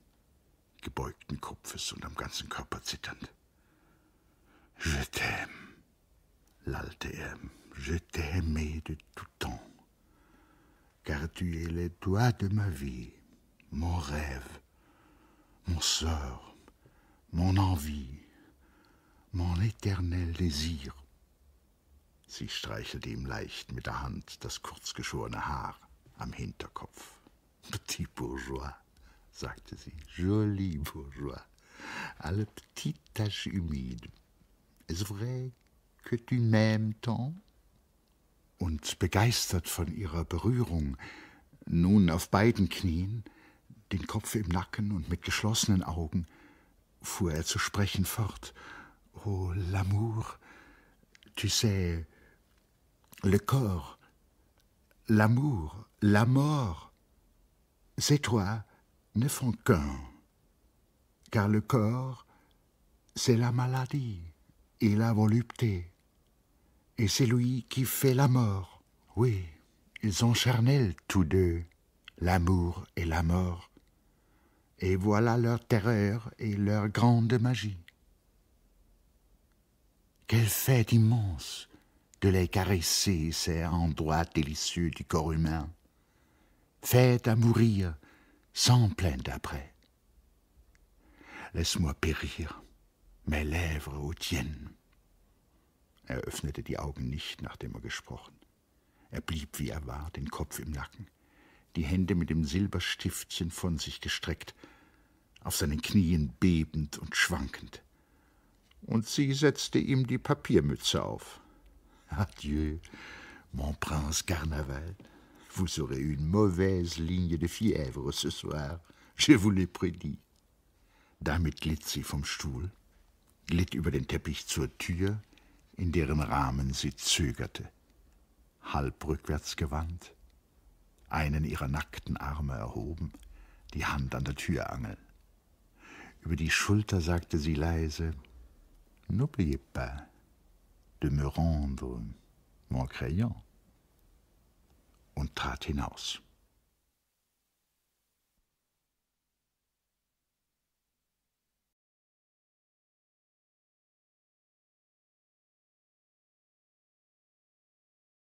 A: gebeugten Kopfes und am ganzen Körper zitternd. Je t'aime, lallte er. Je t'ai de tout temps. Car tu es le doigt de ma vie, mon rêve mon sort, mon envie, mon éternel désir. Sie streichelte ihm leicht mit der Hand das kurzgeschorene Haar am Hinterkopf. Petit bourgeois, sagte sie, joli bourgeois, à la petite tache humide. Est-ce vrai que tu m'aimes tant? Und begeistert von ihrer Berührung, nun auf beiden Knien, den Kopf im Nacken und mit geschlossenen Augen, fuhr er zu sprechen fort. Oh, l'amour, tu sais, le corps, l'amour, la mort, c'est toi, ne font qu'un, car le corps, c'est la maladie et la volupté, et c'est lui qui fait la mort. Oui, ils ont charnel tous deux, l'amour et la mort. Et voilà leur terreur et leur grande magie. Quelle fête immense de les caresser, ces endroits délicieux du corps humain. Fête à mourir, sans plainte après. Laisse-moi périr, mes Lèvres aux tiennes. Er öffnete die Augen nicht, nachdem er gesprochen. Er blieb, wie er war, den Kopf im Nacken, die Hände mit dem Silberstiftchen von sich gestreckt, auf seinen Knien bebend und schwankend. Und sie setzte ihm die Papiermütze auf. Adieu, mon prince Carnaval. Vous aurez une mauvaise ligne de fièvre ce soir, je vous le prédis. Damit glitt sie vom Stuhl, glitt über den Teppich zur Tür, in deren Rahmen sie zögerte. Halb rückwärts gewandt, einen ihrer nackten Arme erhoben, die Hand an der Tür Türangel. Über die Schulter sagte sie leise, N'oubliez pas de me rendre mon crayon, und trat hinaus.